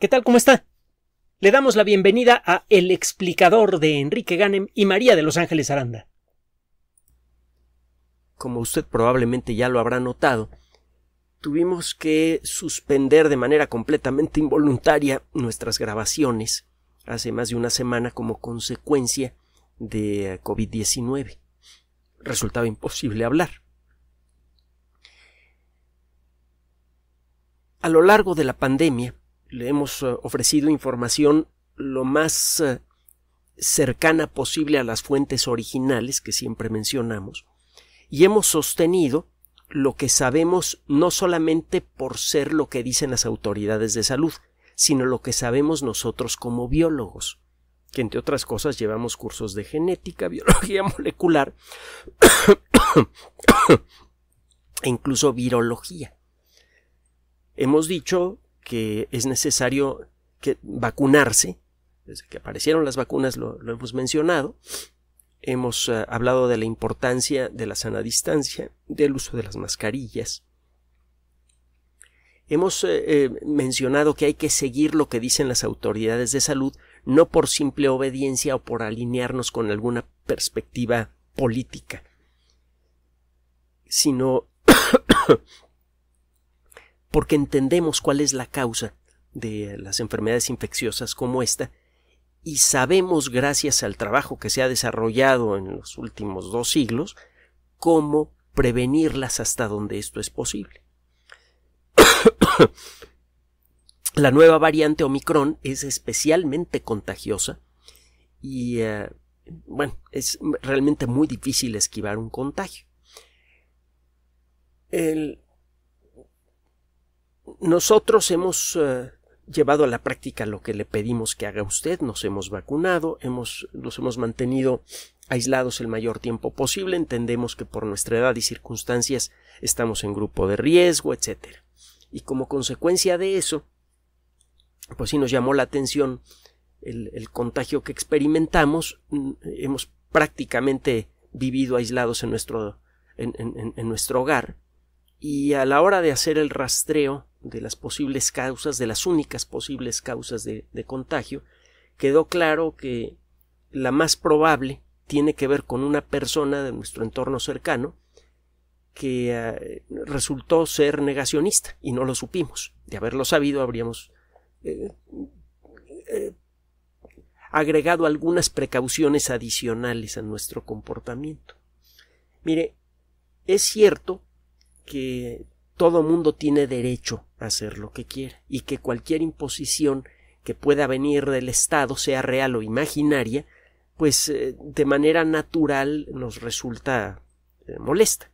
¿Qué tal? ¿Cómo está? Le damos la bienvenida a El explicador de Enrique Ganem y María de Los Ángeles Aranda. Como usted probablemente ya lo habrá notado, tuvimos que suspender de manera completamente involuntaria nuestras grabaciones hace más de una semana como consecuencia de COVID-19. Resultaba imposible hablar. A lo largo de la pandemia, le hemos eh, ofrecido información lo más eh, cercana posible a las fuentes originales que siempre mencionamos, y hemos sostenido lo que sabemos no solamente por ser lo que dicen las autoridades de salud, sino lo que sabemos nosotros como biólogos, que entre otras cosas llevamos cursos de genética, biología molecular e incluso virología. Hemos dicho que es necesario que vacunarse. Desde que aparecieron las vacunas lo, hemos mencionado. Hemos eh, hablado de la importancia de la sana distancia, del uso de las mascarillas. Hemos eh, eh, mencionado que hay que seguir lo que dicen las autoridades de salud, no por simple obediencia o por alinearnos con alguna perspectiva política, sino porque entendemos cuál es la causa de las enfermedades infecciosas como esta y sabemos, gracias al trabajo que se ha desarrollado en los últimos dos siglos, cómo prevenirlas hasta donde esto es posible. la nueva variante Omicron es especialmente contagiosa y, eh, bueno, es realmente muy difícil esquivar un contagio. El, nosotros hemos eh, llevado a la práctica lo que le pedimos que haga usted, nos hemos vacunado, hemos, nos hemos mantenido aislados el mayor tiempo posible, entendemos que por nuestra edad y circunstancias estamos en grupo de riesgo, etc. Y como consecuencia de eso, pues sí nos llamó la atención el, contagio que experimentamos, mm, hemos prácticamente vivido aislados en nuestro, en nuestro hogar, y a la hora de hacer el rastreo, de las posibles causas, de las únicas posibles causas de, contagio, quedó claro que la más probable tiene que ver con una persona de nuestro entorno cercano que ah, resultó ser negacionista y no lo supimos. De haberlo sabido habríamos eh, eh, agregado algunas precauciones adicionales a nuestro comportamiento. Mire, es cierto que todo mundo tiene derecho hacer lo que quiera y que cualquier imposición que pueda venir del Estado, sea real o imaginaria, pues eh, de manera natural nos resulta eh, molesta.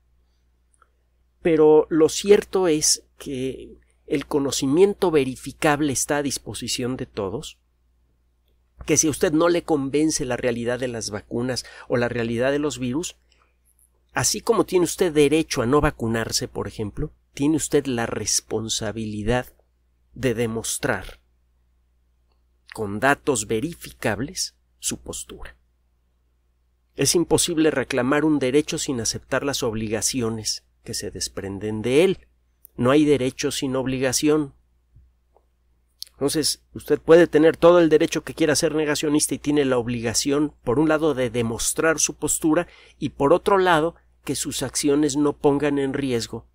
Pero lo cierto es que el conocimiento verificable está a disposición de todos, que si a usted no le convence la realidad de las vacunas o la realidad de los virus, así como tiene usted derecho a no vacunarse, por ejemplo, tiene usted la responsabilidad de demostrar con datos verificables su postura. Es imposible reclamar un derecho sin aceptar las obligaciones que se desprenden de él. No hay derecho sin obligación. Entonces, usted puede tener todo el derecho que quiera ser negacionista y tiene la obligación, por un lado, de demostrar su postura y, por otro lado, que sus acciones no pongan en riesgo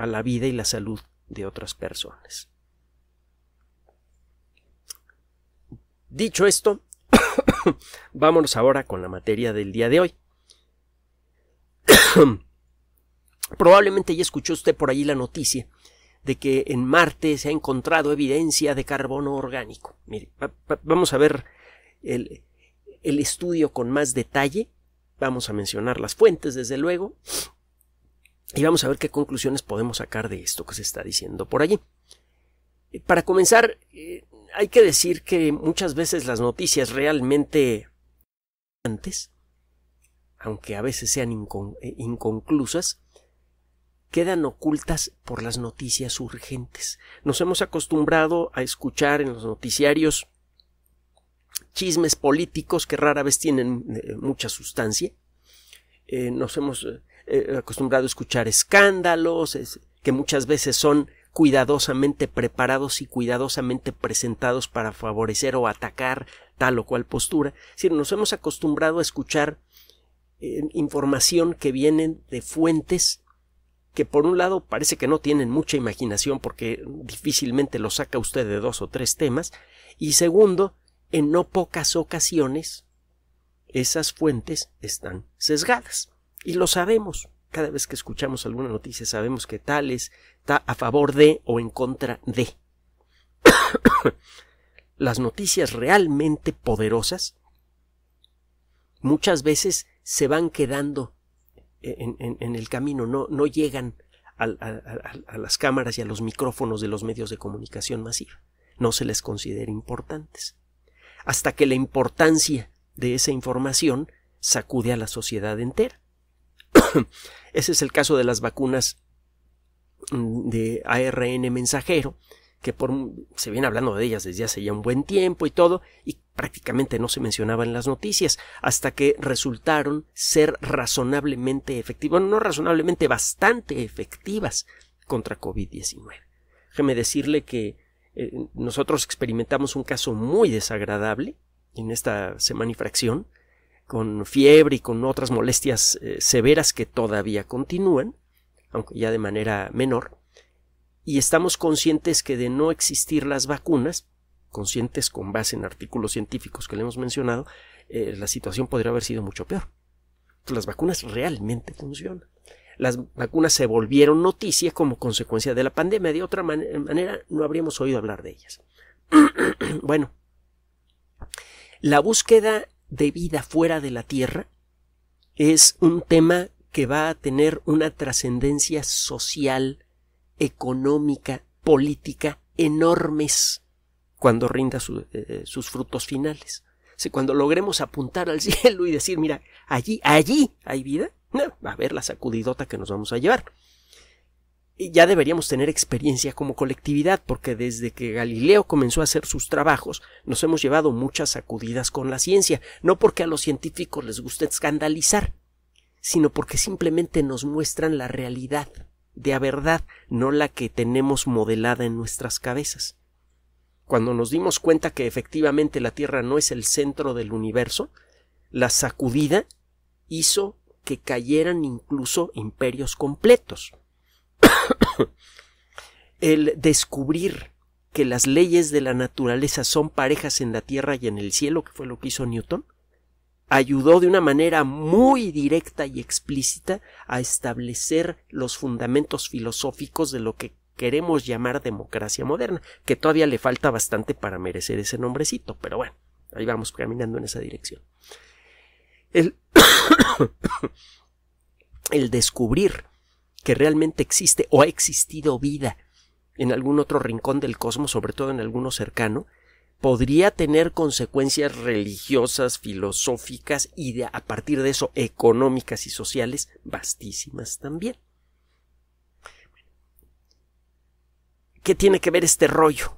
a la vida y la salud de otras personas. Dicho esto, vámonos ahora con la materia del día de hoy. Probablemente ya escuchó usted por ahí la noticia de que en Marte se ha encontrado evidencia de carbono orgánico. Mire, vamos a ver el, el estudio con más detalle. Vamos a mencionar las fuentes, desde luego, y vamos a ver qué conclusiones podemos sacar de esto que se está diciendo por allí. Eh, para comenzar, eh, hay que decir que muchas veces las noticias realmente antes, aunque a veces sean eh, inconclusas, quedan ocultas por las noticias urgentes. Nos hemos acostumbrado a escuchar en los noticiarios chismes políticos que rara vez tienen mucha sustancia. nos hemos eh, acostumbrado a escuchar escándalos, que muchas veces son cuidadosamente preparados y cuidadosamente presentados para favorecer o atacar tal o cual postura. Si nos hemos acostumbrado a escuchar eh, información que viene de fuentes que por un lado parece que no tienen mucha imaginación porque difícilmente lo saca usted de dos o tres temas, y segundo, en no pocas ocasiones esas fuentes están sesgadas. Y lo sabemos. Cada vez que escuchamos alguna noticia sabemos que tal está a favor de o en contra de. Las noticias realmente poderosas muchas veces se van quedando e-, en, el camino, no, no llegan a, a, las cámaras y a los micrófonos de los medios de comunicación masiva. No se les considera importantes. Hasta que la importancia de esa información sacude a la sociedad entera. Ese es el caso de las vacunas mm, de ARN mensajero, que por, se viene hablando de ellas desde hace ya un buen tiempo y todo, y prácticamente no se mencionaban en las noticias, hasta que resultaron ser razonablemente efectivas, no razonablemente, bastante efectivas contra COVID-19. Déjeme decirle que eh, nosotros experimentamos un caso muy desagradable en esta semana y fracción, con fiebre y con otras molestias eh, severas que todavía continúan, aunque ya de manera menor, y estamos conscientes que de no existir las vacunas, conscientes con base en artículos científicos que le hemos mencionado, eh, la situación podría haber sido mucho peor. las vacunas realmente funcionan. Las vacunas se volvieron noticia como consecuencia de la pandemia, de otra manera no habríamos oído hablar de ellas. bueno, la búsqueda de vida fuera de la Tierra es un tema que va a tener una trascendencia social, económica, política enormes cuando rinda eh, eh, sus frutos finales. cuando logremos apuntar al cielo y decir, mira, allí, allí hay vida, va a haber la sacudidota que nos vamos a llevar ya deberíamos tener experiencia como colectividad, porque desde que Galileo comenzó a hacer sus trabajos, nos hemos llevado muchas sacudidas con la ciencia, no porque a los científicos les guste escandalizar, sino porque simplemente nos muestran la realidad, de a verdad, no la que tenemos modelada en nuestras cabezas. Cuando nos dimos cuenta que efectivamente la Tierra no es el centro del universo, la sacudida hizo que cayeran incluso imperios completos el descubrir que las leyes de la naturaleza son parejas en la tierra y en el cielo, que fue lo que hizo Newton, ayudó de una manera muy directa y explícita a establecer los fundamentos filosóficos de lo que queremos llamar democracia moderna, que todavía le falta bastante para merecer ese nombrecito, pero bueno, ahí vamos caminando en esa dirección. El, el descubrir que realmente existe o ha existido vida en algún otro rincón del cosmos, sobre todo en alguno cercano, podría tener consecuencias religiosas, filosóficas y a partir de eso económicas y sociales vastísimas también. ¿Qué tiene que ver este rollo?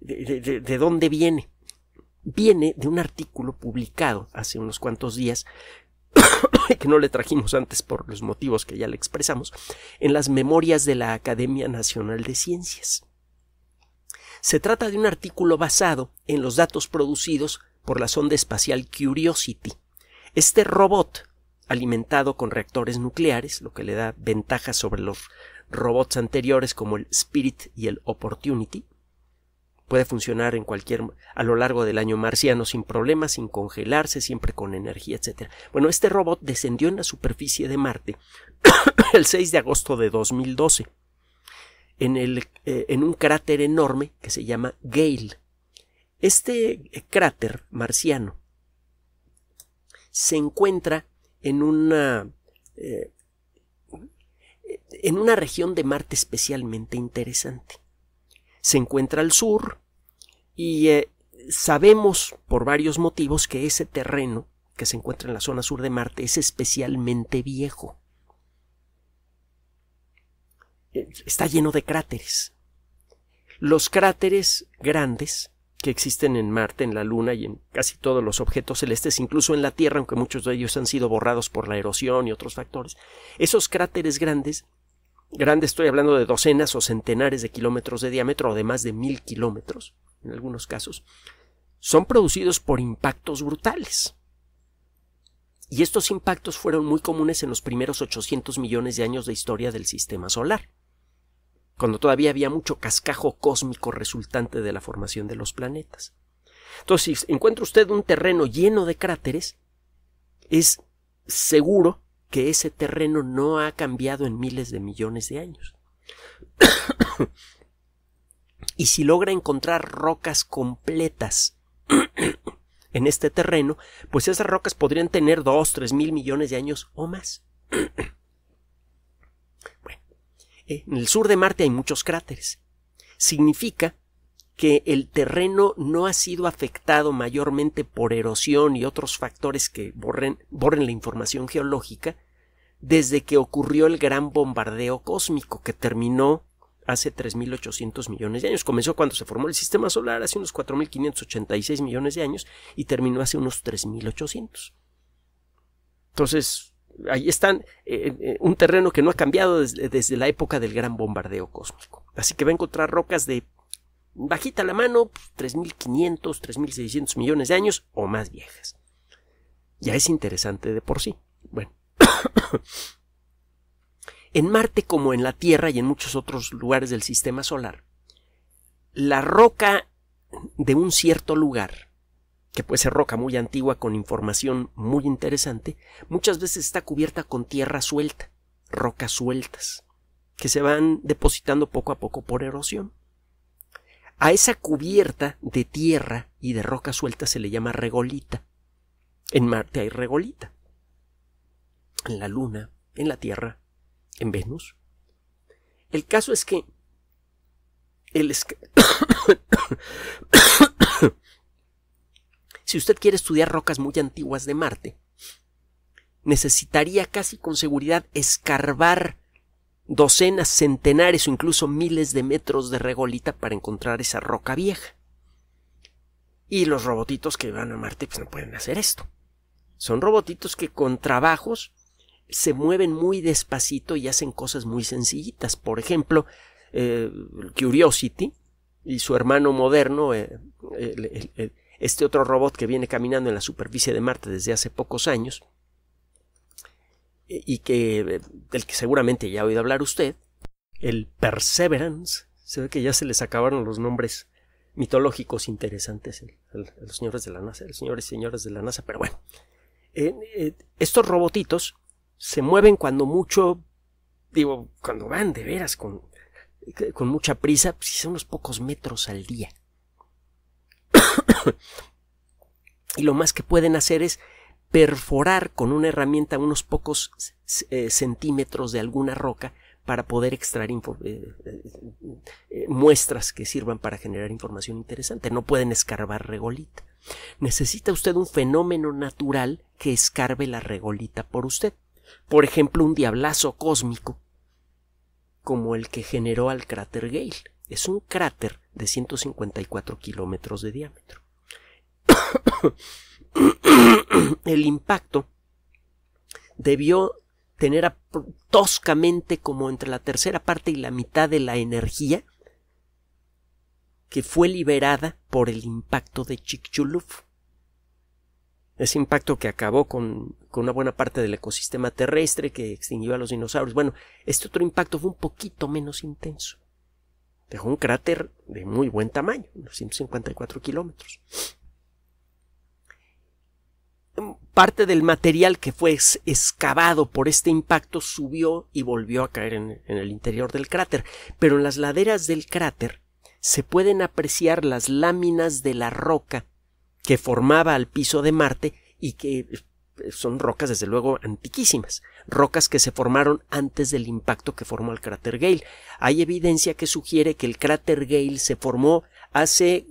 ¿De, de dónde viene? Viene de un artículo publicado hace unos cuantos días que no le trajimos antes por los motivos que ya le expresamos, en las memorias de la Academia Nacional de Ciencias. Se trata de un artículo basado en los datos producidos por la sonda espacial Curiosity. Este robot, alimentado con reactores nucleares, lo que le da ventajas sobre los robots anteriores como el Spirit y el Opportunity, puede funcionar en cualquier a lo largo del año marciano sin problemas, sin congelarse, siempre con energía, etc. Bueno, este robot descendió en la superficie de Marte el 6 de agosto de 2012 en, el, eh, en un cráter enorme que se llama Gale. Este eh, cráter marciano se encuentra en una eh, en una región de Marte especialmente interesante se encuentra al sur y eh, sabemos por varios motivos que ese terreno que se encuentra en la zona sur de Marte es especialmente viejo. Eh, está lleno de cráteres. Los cráteres grandes que existen en Marte, en la Luna y en casi todos los objetos celestes, incluso en la Tierra, aunque muchos de ellos han sido borrados por la erosión y otros factores, esos cráteres grandes grande, estoy hablando de docenas o centenares de kilómetros de diámetro, o de más de mil kilómetros, en algunos casos, son producidos por impactos brutales. Y estos impactos fueron muy comunes en los primeros 800 millones de años de historia del sistema solar, cuando todavía había mucho cascajo cósmico resultante de la formación de los planetas. Entonces, si encuentra usted un terreno lleno de cráteres, es seguro que ese terreno no ha cambiado en miles de millones de años. y si logra encontrar rocas completas en este terreno, pues esas rocas podrían tener dos, tres mil millones de años o más. bueno, eh, en el sur de Marte hay muchos cráteres. Significa que el terreno no ha sido afectado mayormente por erosión y otros factores que borren, la información geológica desde que ocurrió el gran bombardeo cósmico que terminó hace 3.800 millones de años. Comenzó cuando se formó el sistema solar hace unos 4.586 millones de años y terminó hace unos 3.800. Entonces, ahí están, eh, eh, eh, un terreno que no ha cambiado desde, la época del gran bombardeo cósmico. Así que va a encontrar rocas de bajita la mano, 3.500, pues, 3.600 millones de años o más viejas. Ya es interesante de por sí. Bueno. en Marte como en la Tierra y en muchos otros lugares del sistema solar, la roca de un cierto lugar, que puede ser roca muy antigua con información muy interesante, muchas veces está cubierta con tierra suelta, rocas sueltas, que se van depositando poco a poco por erosión. A esa cubierta de tierra y de roca suelta se le llama regolita. En Marte hay regolita. En la Luna, en la Tierra, en Venus. El caso es que el si usted quiere estudiar rocas muy antiguas de Marte, necesitaría casi con seguridad escarbar docenas, centenares o incluso miles de metros de regolita para encontrar esa roca vieja. Y los robotitos que van a Marte pues no pueden hacer esto. Son robotitos que con trabajos se mueven muy despacito y hacen cosas muy sencillitas. Por ejemplo, eh, Curiosity y su hermano moderno, eh, este otro robot que viene caminando en la superficie de Marte desde hace pocos años, y que del que seguramente ya ha oído hablar usted, el Perseverance, se ve que ya se les acabaron los nombres mitológicos interesantes a los señores de la NASA, los señores y señoras de la NASA, pero bueno, eh, eh, estos robotitos se mueven cuando mucho, digo, cuando van de veras con, con mucha prisa, si pues, son unos pocos metros al día. y lo más que pueden hacer es perforar con una herramienta unos pocos eh, centímetros de alguna roca para poder extraer eh, eh, muestras que sirvan para generar información interesante. No pueden escarbar regolita. Necesita usted un fenómeno natural que escarbe la regolita por usted. Por ejemplo, un diablazo cósmico como el que generó al cráter Gale. Es un cráter de 154 kilómetros de diámetro. el impacto debió tener toscamente como entre la tercera parte y la mitad de la energía que fue liberada por el impacto de Chicxulub. Ese impacto que acabó con, con, una buena parte del ecosistema terrestre, que extinguió a los dinosaurios. Bueno, este otro impacto fue un poquito menos intenso. Dejó un cráter de muy buen tamaño, unos 154 kilómetros parte del material que fue excavado por este impacto subió y volvió a caer en, el interior del cráter, pero en las laderas del cráter se pueden apreciar las láminas de la roca que formaba al piso de Marte y que eh, son rocas desde luego antiquísimas, rocas que se formaron antes del impacto que formó el cráter Gale. Hay evidencia que sugiere que el cráter Gale se formó hace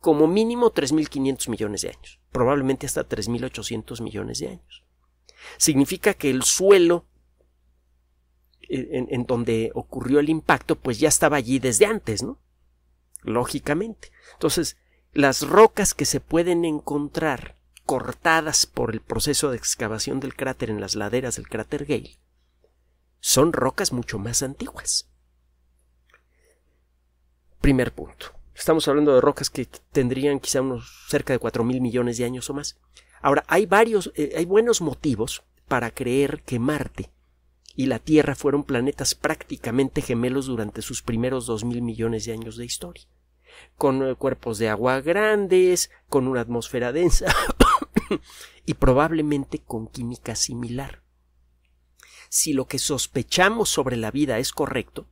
como mínimo 3.500 millones de años, probablemente hasta 3.800 millones de años. Significa que el suelo eh, en, donde ocurrió el impacto, pues ya estaba allí desde antes, ¿no? Lógicamente. Entonces, las rocas que se pueden encontrar cortadas por el proceso de excavación del cráter en las laderas del cráter Gale son rocas mucho más antiguas. Primer punto. Estamos hablando de rocas que tendrían quizá unos cerca de 4 mil millones de años o más. Ahora, hay varios, eh, hay buenos motivos para creer que Marte y la Tierra fueron planetas prácticamente gemelos durante sus primeros 2 mil millones de años de historia. Con eh, cuerpos de agua grandes, con una atmósfera densa y probablemente con química similar. Si lo que sospechamos sobre la vida es correcto,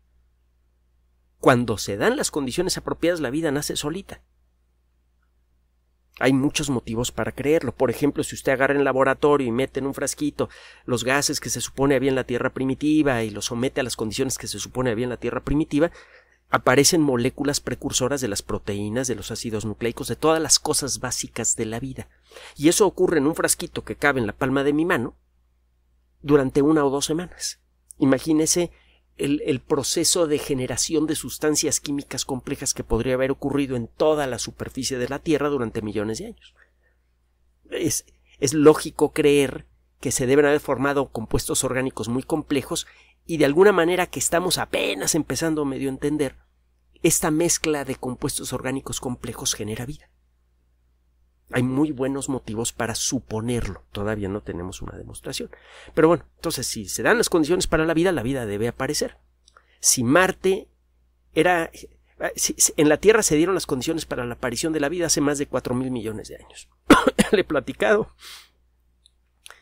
cuando se dan las condiciones apropiadas, la vida nace solita. Hay muchos motivos para creerlo. Por ejemplo, si usted agarra en laboratorio y mete en un frasquito los gases que se supone había en la Tierra primitiva y los somete a las condiciones que se supone había en la Tierra primitiva, aparecen moléculas precursoras de las proteínas, de los ácidos nucleicos, de todas las cosas básicas de la vida. Y eso ocurre en un frasquito que cabe en la palma de mi mano durante una o dos semanas. Imagínese el, proceso de generación de sustancias químicas complejas que podría haber ocurrido en toda la superficie de la Tierra durante millones de años. Es, es lógico creer que se deben haber formado compuestos orgánicos muy complejos y de alguna manera que estamos apenas empezando medio a entender, esta mezcla de compuestos orgánicos complejos genera vida. Hay muy buenos motivos para suponerlo. Todavía no tenemos una demostración. Pero bueno, entonces si se dan las condiciones para la vida, la vida debe aparecer. Si Marte era... en la Tierra se dieron las condiciones para la aparición de la vida hace más de 4 mil millones de años. Le he platicado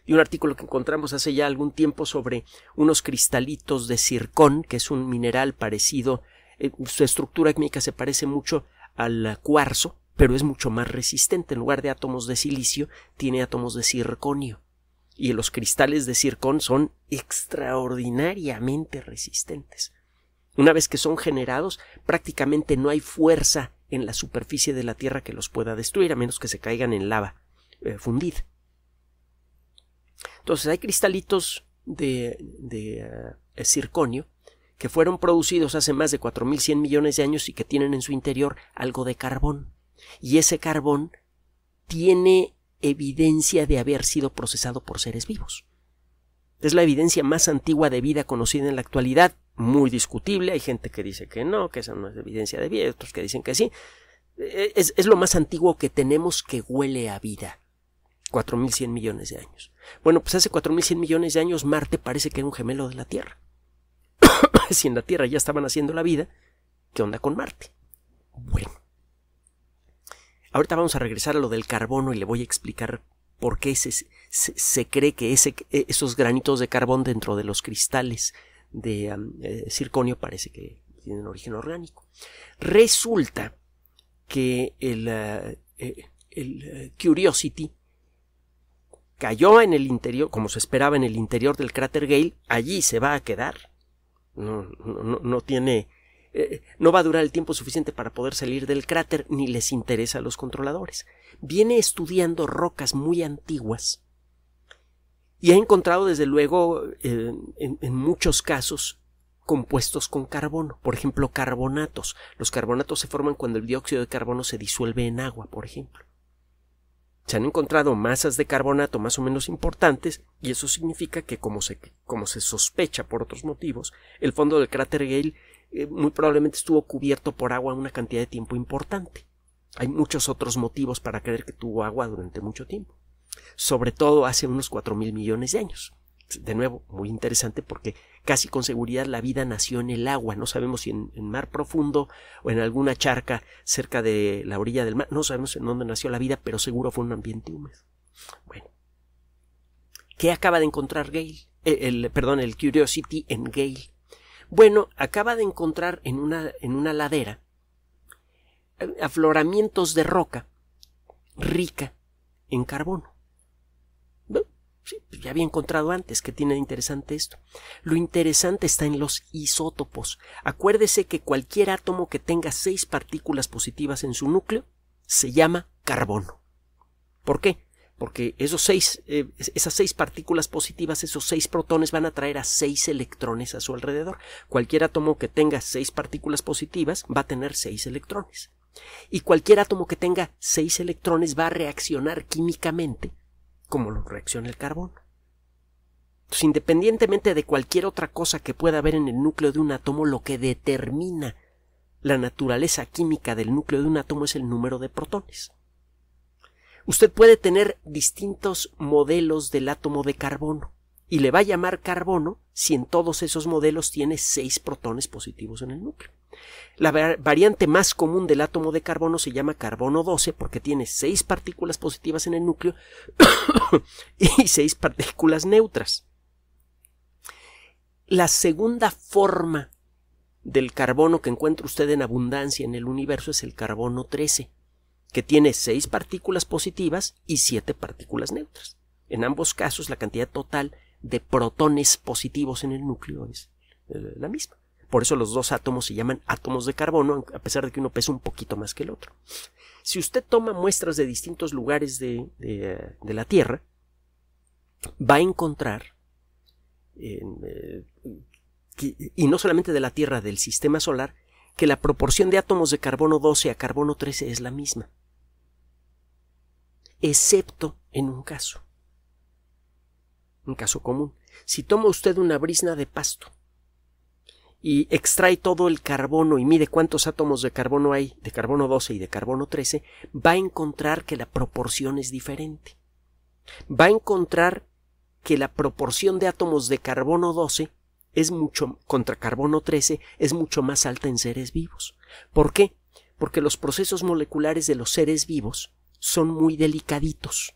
Y un artículo que encontramos hace ya algún tiempo sobre unos cristalitos de circón, que es un mineral parecido, eh, su estructura química se parece mucho al cuarzo, pero es mucho más resistente. En lugar de átomos de silicio, tiene átomos de circonio. Y los cristales de circón son extraordinariamente resistentes. Una vez que son generados, prácticamente no hay fuerza en la superficie de la Tierra que los pueda destruir, a menos que se caigan en lava eh, fundida. Entonces hay cristalitos de, de eh, circonio que fueron producidos hace más de 4.100 millones de años y que tienen en su interior algo de carbón y ese carbón tiene evidencia de haber sido procesado por seres vivos. Es la evidencia más antigua de vida conocida en la actualidad, muy discutible, hay gente que dice que no, que esa no es evidencia de vida, otros que dicen que sí. E, es, lo más antiguo que tenemos que huele a vida. 4.100 millones de años. Bueno, pues hace 4.100 millones de años Marte parece que era un gemelo de la Tierra. si en la Tierra ya estaban haciendo la vida, ¿qué onda con Marte? Bueno. Ahorita vamos a regresar a lo del carbono y le voy a explicar por qué se, se, cree que ese, e, esos granitos de carbón dentro de los cristales de eh, circonio parece que tienen origen orgánico. Resulta que el, eh, eh, Curiosity cayó en el interior, como se esperaba, en el interior del cráter Gale. Allí se va a quedar. No, no, no tiene eh, no va a durar el tiempo suficiente para poder salir del cráter ni les interesa a los controladores. Viene estudiando rocas muy antiguas y ha encontrado desde luego en, muchos casos compuestos con carbono, por ejemplo carbonatos. Los carbonatos se forman cuando el dióxido de carbono se disuelve en agua, por ejemplo. Se han encontrado masas de carbonato más o menos importantes y eso significa que, como como se sospecha por otros motivos, el fondo del cráter Gale eh, muy probablemente estuvo cubierto por agua una cantidad de tiempo importante. Hay muchos otros motivos para creer que tuvo agua durante mucho tiempo, sobre todo hace unos 4 mil millones de años. De nuevo, muy interesante porque casi con seguridad la vida nació en el agua. No sabemos si en, mar profundo o en alguna charca cerca de la orilla del mar. No sabemos en dónde nació la vida, pero seguro fue un ambiente húmedo. Bueno, ¿qué acaba de encontrar Gale? Eh, el, perdón, el Curiosity en Gale. Bueno, acaba de encontrar en una, en una ladera eh, afloramientos de roca rica en carbono. sí, pues ya había encontrado antes que tiene de interesante esto. Lo interesante está en los isótopos. Acuérdese que cualquier átomo que tenga seis partículas positivas en su núcleo se llama carbono. ¿Por qué? porque esos eh, esas seis partículas positivas, esos seis protones van a traer a seis electrones a su alrededor. Cualquier átomo que tenga seis partículas positivas va a tener seis electrones. Y cualquier átomo que tenga seis electrones va a reaccionar químicamente como lo reacciona el carbono. Entonces, independientemente de cualquier otra cosa que pueda haber en el núcleo de un átomo, lo que determina la naturaleza química del núcleo de un átomo es el número de protones. Usted puede tener distintos modelos del átomo de carbono y le va a llamar carbono si en todos esos modelos tiene seis protones positivos en el núcleo. La variante más común del átomo de carbono se llama carbono 12 porque tiene seis partículas positivas en el núcleo y seis partículas neutras. La segunda forma del carbono que encuentra usted en abundancia en el universo es el carbono 13 que tiene seis partículas positivas y siete partículas neutras. En ambos casos, la cantidad total de protones positivos en el núcleo es eh, la misma. Por eso los dos átomos se llaman átomos de carbono, a pesar de que uno pesa un poquito más que el otro. Si usted toma muestras de distintos lugares de, la Tierra, va a encontrar, eh, y no solamente de la Tierra, del sistema solar, que la proporción de átomos de carbono 12 a carbono 13 es la misma excepto en un caso. Un caso común. Si toma usted una brisna de pasto y extrae todo el carbono y mide cuántos átomos de carbono hay, de carbono 12 y de carbono 13, va a encontrar que la proporción es diferente. Va a encontrar que la proporción de átomos de carbono 12 es mucho contra carbono 13 es mucho más alta en seres vivos. ¿Por qué? Porque los procesos moleculares de los seres vivos son muy delicaditos.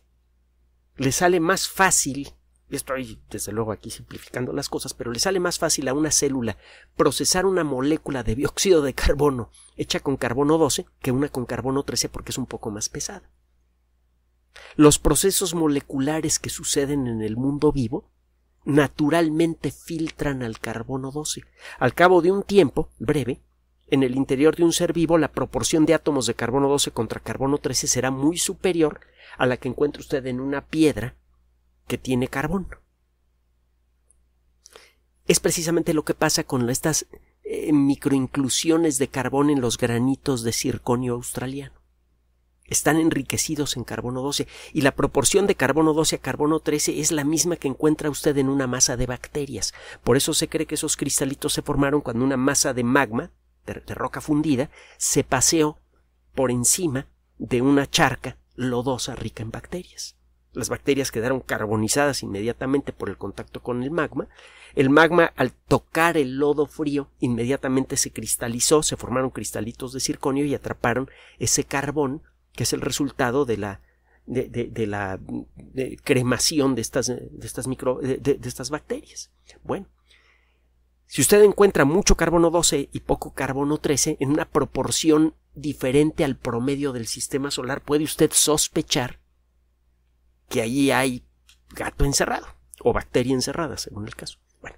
Le sale más fácil, y estoy desde luego aquí simplificando las cosas, pero le sale más fácil a una célula procesar una molécula de dióxido de carbono hecha con carbono 12 que una con carbono 13 porque es un poco más pesada. Los procesos moleculares que suceden en el mundo vivo naturalmente filtran al carbono 12. Al cabo de un tiempo breve, en el interior de un ser vivo la proporción de átomos de carbono 12 contra carbono 13 será muy superior a la que encuentra usted en una piedra que tiene carbón. Es precisamente lo que pasa con estas eh, microinclusiones de carbón en los granitos de circonio australiano. Están enriquecidos en carbono 12 y la proporción de carbono 12 a carbono 13 es la misma que encuentra usted en una masa de bacterias. Por eso se cree que esos cristalitos se formaron cuando una masa de magma de, roca fundida, se paseó por encima de una charca lodosa rica en bacterias. Las bacterias quedaron carbonizadas inmediatamente por el contacto con el magma. El magma, al tocar el lodo frío, inmediatamente se cristalizó, se formaron cristalitos de circonio y atraparon ese carbón, que es el resultado de la, de, la cremación de estas, de, estas micro, de estas bacterias. Bueno, si usted encuentra mucho carbono 12 y poco carbono 13 en una proporción diferente al promedio del sistema solar, puede usted sospechar que allí hay gato encerrado o bacteria encerrada, según el caso. Bueno,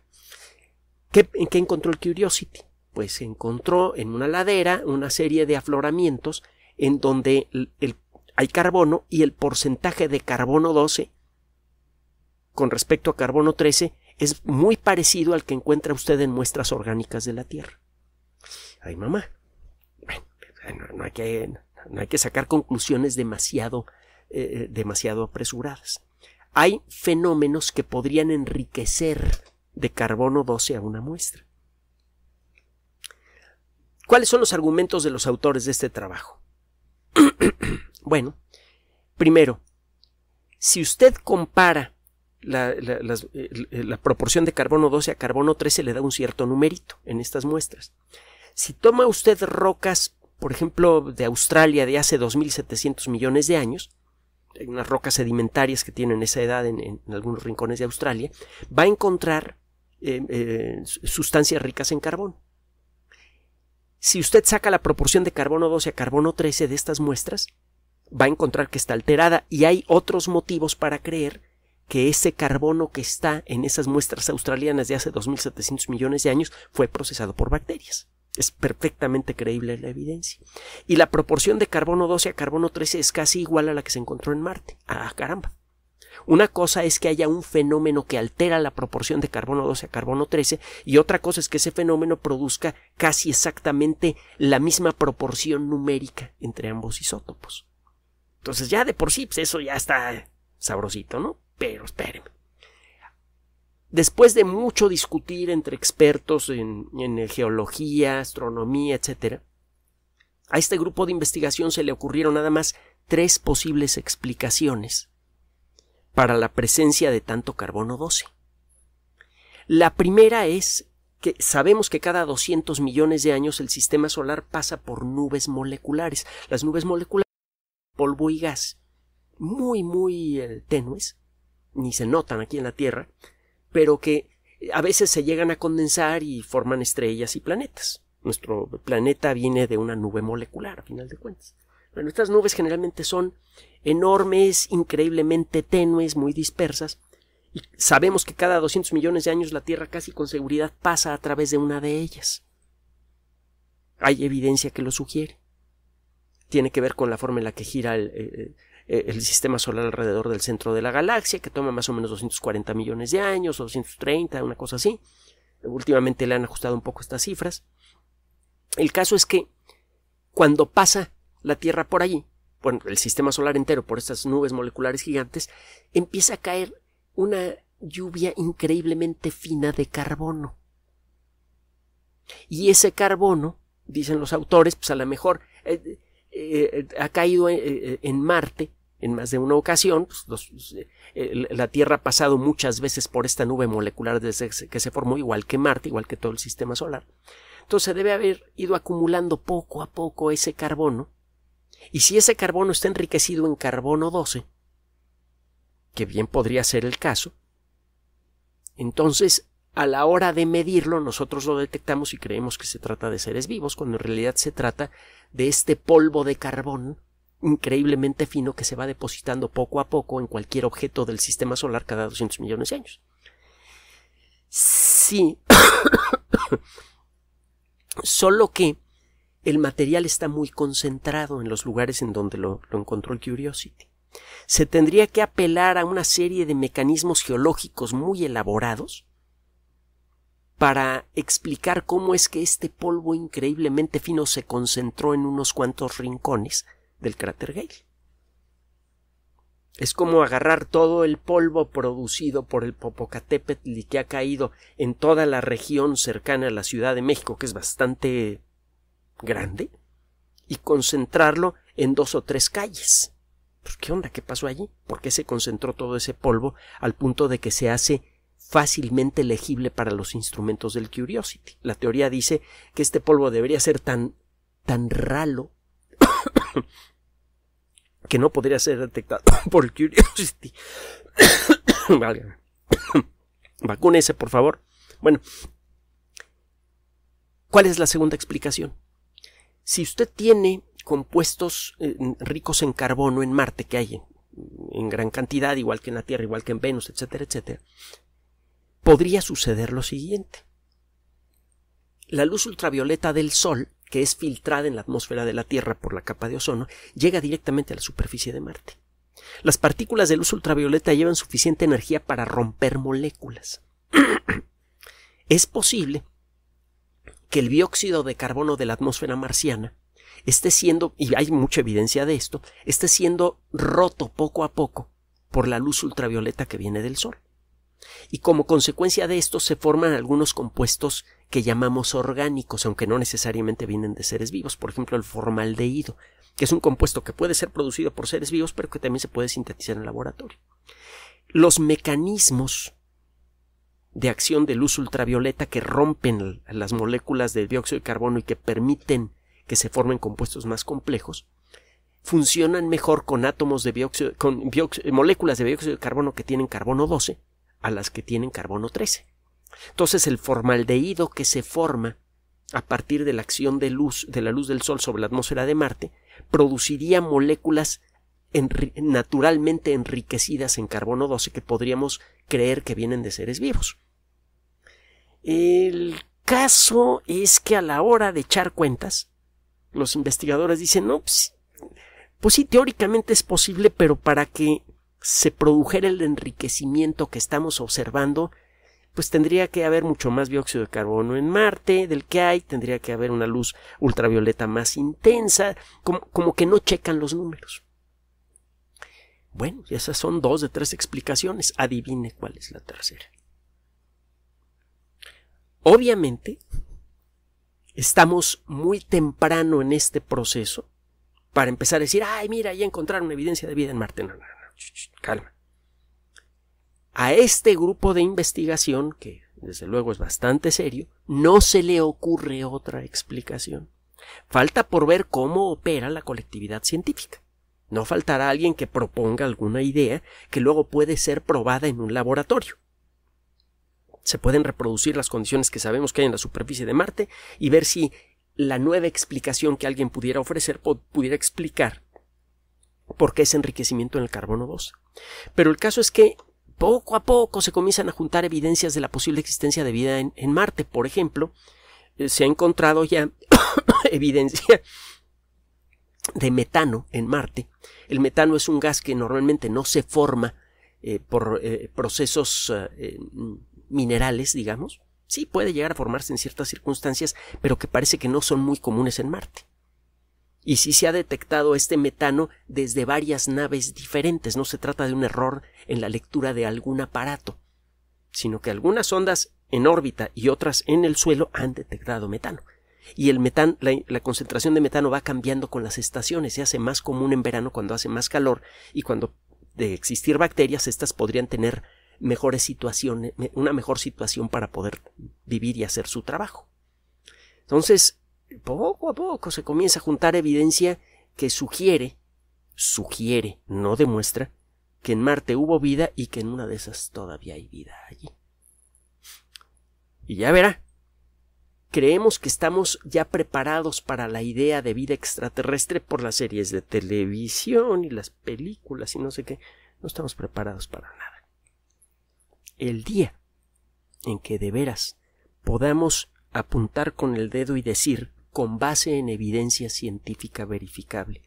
¿en qué encontró el Curiosity? Pues encontró en una ladera una serie de afloramientos en donde hay carbono y el porcentaje de carbono 12 con respecto a carbono 13 es muy parecido al que encuentra usted en muestras orgánicas de la Tierra. Ay, mamá. no, hay que, sacar conclusiones demasiado, eh, demasiado apresuradas. Hay fenómenos que podrían enriquecer de carbono 12 a una muestra. ¿Cuáles son los argumentos de los autores de este trabajo? bueno, primero, si usted compara eh, eh, la, proporción de carbono 12 a carbono 13 le da un cierto numerito en estas muestras. Si toma usted rocas, por ejemplo, de Australia de hace 2.700 millones de años, hay unas rocas sedimentarias que tienen esa edad en, algunos rincones de Australia, va a encontrar eh, sustancias ricas en carbono. Si usted saca la proporción de carbono 12 a carbono 13 de estas muestras, va a encontrar que está alterada y hay otros motivos para creer que ese carbono que está en esas muestras australianas de hace 2.700 millones de años fue procesado por bacterias. Es perfectamente creíble la evidencia. Y la proporción de carbono 12 a carbono 13 es casi igual a la que se encontró en Marte. Ah, caramba. Una cosa es que haya un fenómeno que altera la proporción de carbono 12 a carbono 13 y otra cosa es que ese fenómeno produzca casi exactamente la misma proporción numérica entre ambos isótopos. Entonces ya de por sí, pues, eso ya está sabrosito, ¿no? Pero espérenme. Después de mucho discutir entre expertos en, geología, astronomía, etc., a este grupo de investigación se le ocurrieron nada más tres posibles explicaciones para la presencia de tanto carbono 12. La primera es que sabemos que cada 200 millones de años el sistema solar pasa por nubes moleculares. Las nubes moleculares polvo y gas muy muy eh, tenues ni se notan aquí en la Tierra, pero que a veces se llegan a condensar y forman estrellas y planetas. Nuestro planeta viene de una nube molecular, a final de cuentas. Bueno, estas nubes generalmente son enormes, increíblemente tenues, muy dispersas, y sabemos que cada 200 millones de años la Tierra casi con seguridad pasa a través de una de ellas. Hay evidencia que lo sugiere. Tiene que ver con la forma en la que gira el, eh, eh, eh, el sistema solar alrededor del centro de la galaxia, que toma más o menos 240 millones de años, 230, una cosa así. Últimamente le han ajustado un poco estas cifras. El caso es que cuando pasa la Tierra por allí, bueno, el sistema solar entero por estas nubes moleculares gigantes, empieza a caer una lluvia increíblemente fina de carbono. Y ese carbono, dicen los autores, pues a lo mejor eh, eh, ha caído en Marte en más de una ocasión. Pues, eh, la Tierra ha pasado muchas veces por esta nube molecular desde que se formó, igual que Marte, igual que todo el sistema solar. Entonces debe haber ido acumulando poco a poco ese carbono. Y si ese carbono está enriquecido en carbono 12, que bien podría ser el caso, entonces a la hora de medirlo nosotros lo detectamos y creemos que se trata de seres vivos, cuando en realidad se trata de este polvo de carbón increíblemente fino que se va depositando poco a poco en cualquier objeto del sistema solar cada 200 millones de años. Sí, solo que el material está muy concentrado en los lugares en donde lo, lo encontró el Curiosity. Se tendría que apelar a una serie de mecanismos geológicos muy elaborados para explicar cómo es que este polvo increíblemente fino se concentró en unos cuantos rincones del cráter Gale. Es como agarrar todo el polvo producido por el Popocatépetl que ha caído en toda la región cercana a la Ciudad de México, que es bastante grande, y concentrarlo en dos o tres calles. por pues, ¿Qué onda? ¿Qué pasó allí? ¿Por qué se concentró todo ese polvo al punto de que se hace fácilmente legible para los instrumentos del Curiosity? La teoría dice que este polvo debería ser tan tan ralo que no podría ser detectado por Curiosity. Vacúnese, por favor. Bueno, ¿cuál es la segunda explicación? Si usted tiene compuestos eh, ricos en carbono en Marte, que hay en, gran cantidad, igual que en la Tierra, igual que en Venus, etcétera, etcétera, podría suceder lo siguiente. La luz ultravioleta del Sol que es filtrada en la atmósfera de la Tierra por la capa de ozono, llega directamente a la superficie de Marte. Las partículas de luz ultravioleta llevan suficiente energía para romper moléculas. es posible que el dióxido de carbono de la atmósfera marciana esté siendo, y hay mucha evidencia de esto, esté siendo roto poco a poco por la luz ultravioleta que viene del Sol. Y como consecuencia de esto se forman algunos compuestos que llamamos orgánicos, aunque no necesariamente vienen de seres vivos, por ejemplo el formaldehído, que es un compuesto que puede ser producido por seres vivos, pero que también se puede sintetizar en el laboratorio. Los mecanismos de acción de luz ultravioleta que rompen las moléculas de dióxido de carbono y que permiten que se formen compuestos más complejos, funcionan mejor con átomos de moléculas de dióxido de carbono que tienen carbono 12 a las que tienen carbono 13. Entonces el formaldehído que se forma a partir de la acción de luz de la luz del sol sobre la atmósfera de Marte produciría moléculas naturalmente enriquecidas en carbono 12 que podríamos creer que vienen de seres vivos. El caso es que a la hora de echar cuentas, los investigadores dicen, no, pues, pues sí, teóricamente es posible, pero para que se produjera el enriquecimiento que estamos observando, pues tendría que haber mucho más dióxido de carbono en Marte del que hay, tendría que haber una luz ultravioleta más intensa, como, que no checan los números. Bueno, y esas son dos de tres explicaciones. Adivine cuál es la tercera. Obviamente, estamos muy temprano en este proceso para empezar a decir, ay, mira, ya encontraron evidencia de vida en Marte. No, no, no, calma a este grupo de investigación, que desde luego es bastante serio, no se le ocurre otra explicación. Falta por ver cómo opera la colectividad científica. No faltará alguien que proponga alguna idea que luego puede ser probada en un laboratorio. Se pueden reproducir las condiciones que sabemos que hay en la superficie de Marte y ver si la nueva explicación que alguien pudiera ofrecer pudiera explicar por qué ese enriquecimiento en el carbono 2. Pero el caso es que poco a poco se comienzan a juntar evidencias de la posible existencia de vida en, Marte. Por ejemplo, eh, se ha encontrado ya evidencia de metano en Marte. El metano es un gas que normalmente no se forma eh, por eh, procesos minerales, digamos. Sí puede llegar a formarse en ciertas circunstancias, pero que parece que no son muy comunes en Marte. Y sí se ha detectado este metano desde varias naves diferentes. No se trata de un error en la lectura de algún aparato, sino que algunas ondas en órbita y otras en el suelo han detectado metano. Y el metano la, concentración de metano va cambiando con las estaciones. Se hace más común en verano cuando hace más calor y cuando de existir bacterias, estas podrían tener mejores situaciones, una mejor situación para poder vivir y hacer su trabajo. Entonces, poco a poco se comienza a juntar evidencia que sugiere, sugiere, no demuestra, que en Marte hubo vida y que en una de esas todavía hay vida allí. Y ya verá. Creemos que estamos ya preparados para la idea de vida extraterrestre por las series de televisión y las películas y no sé qué. No estamos preparados para nada. El día en que de veras podamos apuntar con el dedo y decir con base en evidencia científica verificable.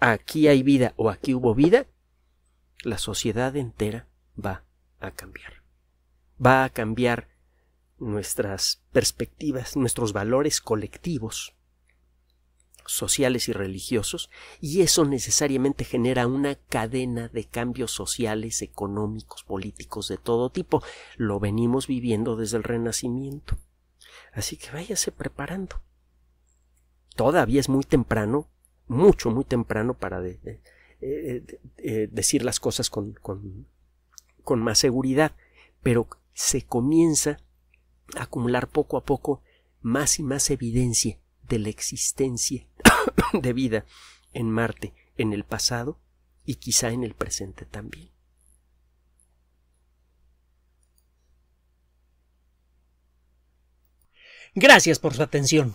Aquí hay vida o aquí hubo vida, la sociedad entera va a cambiar. Va a cambiar nuestras perspectivas, nuestros valores colectivos, sociales y religiosos, y eso necesariamente genera una cadena de cambios sociales, económicos, políticos de todo tipo. Lo venimos viviendo desde el Renacimiento. Así que váyase preparando todavía es muy temprano, mucho, muy temprano para eh, eh, eh, decir las cosas con más seguridad, pero se comienza a acumular poco a poco más y más evidencia de la existencia de vida en Marte en el pasado y quizá en el presente también. Gracias por su atención